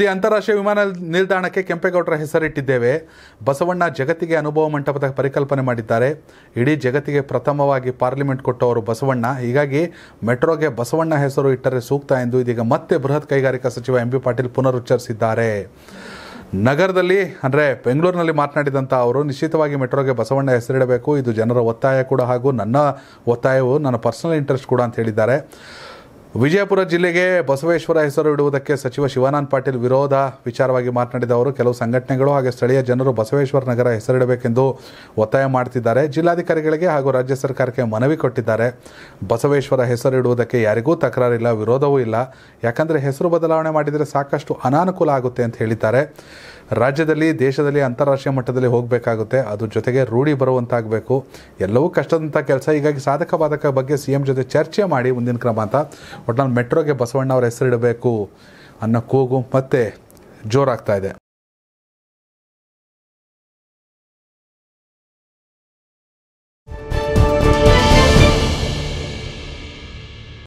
the ಅಂತಾರಾಷ್ಟ್ರೀಯ ವಿಮಾನ ನಿಲ್ದಾಣಕ್ಕೆ ಕೆಂಪೇಗೌಡರ ಹೆಸರಿಟ್ಟಿದ್ದೇವೆ ಬಸವಣ್ಣ ಜಗತ್ತಿಗೆ ಅನುಭವ ಮಂಟಪದ ಪರಿಕಲ್ಪನೆ ಮಾಡಿದ್ದಾರೆ ಇಡೀ ಜಗತ್ತಿಗೆ ಪ್ರಥಮವಾಗಿ ಪಾರ್ಲಿಮೆಂಟ್ ಕೊಟ್ಟವರು ಬಸವಣ್ಣ ಹೀಗಾಗಿ ಮೆಟ್ರೋಗೆ ಬಸವಣ್ಣ ಹೆಸರು ಇಟ್ಟರೆ ಸೂಕ್ತ ಎಂದು ಇದೀಗ ಮತ್ತೆ ಬೃಹತ್ ಕೈಗಾರಿಕಾ ಸಚಿವ ಎಂ ಬಿ ಪಾಟೀಲ್ ಪುನರುಚ್ಚರಿಸಿದ್ದಾರೆ ನಗರದಲ್ಲಿ ಅಂದರೆ ಬೆಂಗಳೂರಿನಲ್ಲಿ ಮಾತನಾಡಿದಂಥ ಅವರು ನಿಶ್ಚಿತವಾಗಿ ಮೆಟ್ರೋಗೆ ಬಸವಣ್ಣ ಹೆಸರಿಡಬೇಕು ಇದು ಜನರ ಒತ್ತಾಯ ಕೂಡ ಹಾಗೂ ನನ್ನ ಒತ್ತಾಯವು ನನ್ನ ಪರ್ಸನಲ್ ಇಂಟ್ರೆಸ್ಟ್ ಕೂಡ ಅಂತ ಹೇಳಿದ್ದಾರೆ ವಿಜಯಪುರ ಜಿಲ್ಲೆಗೆ ಬಸವೇಶ್ವರ ಹೆಸರು ಇಡುವುದಕ್ಕೆ ಸಚಿವ ಶಿವಾನಂದ ಪಾಟೀಲ್ ವಿರೋಧ ವಿಚಾರವಾಗಿ ಮಾತನಾಡಿದ ಅವರು ಕೆಲವು ಸಂಘಟನೆಗಳು ಹಾಗೆ ಸ್ಥಳೀಯ ಜನರು ಬಸವೇಶ್ವರ ನಗರ ಹೆಸರಿಡಬೇಕೆಂದು ಒತ್ತಾಯ ಮಾಡ್ತಿದ್ದಾರೆ ಜಿಲ್ಲಾಧಿಕಾರಿಗಳಿಗೆ ಹಾಗೂ ರಾಜ್ಯ ಸರ್ಕಾರಕ್ಕೆ ಮನವಿ ಕೊಟ್ಟಿದ್ದಾರೆ ಬಸವೇಶ್ವರ ಹೆಸರು ಇಡುವುದಕ್ಕೆ ಯಾರಿಗೂ ತಕರಾರಿಲ್ಲ ವಿರೋಧವೂ ಇಲ್ಲ ಯಾಕಂದರೆ ಹೆಸರು ಬದಲಾವಣೆ ಮಾಡಿದರೆ ಸಾಕಷ್ಟು ಅನಾನುಕೂಲ ಆಗುತ್ತೆ ಅಂತ ಹೇಳಿದ್ದಾರೆ ರಾಜ್ಯದಲ್ಲಿ ದೇಶದಲ್ಲಿ ಅಂತಾರಾಷ್ಟ್ರೀಯ ಮಟ್ಟದಲ್ಲಿ ಹೋಗಬೇಕಾಗುತ್ತೆ ಅದು ಜೊತೆಗೆ ರೂಢಿ ಬರುವಂತಾಗಬೇಕು ಎಲ್ಲವೂ ಕಷ್ಟದಂಥ ಕೆಲಸ ಹೀಗಾಗಿ ಸಾಧಕ ಬಾಧಕ ಬಗ್ಗೆ ಸಿ ಎಂ ಜೊತೆ ಚರ್ಚೆ ಮಾಡಿ ಮುಂದಿನ ಕ್ರಮ ಅಂತ ಒಟ್ನಲ್ಲಿ ಮೆಟ್ರೋಗೆ ಬಸವಣ್ಣ ಅವರ ಹೆಸರಿಡಬೇಕು ಅನ್ನೋ ಕೂಗು ಮತ್ತೆ ಜೋರಾಗ್ತಾ ಇದೆ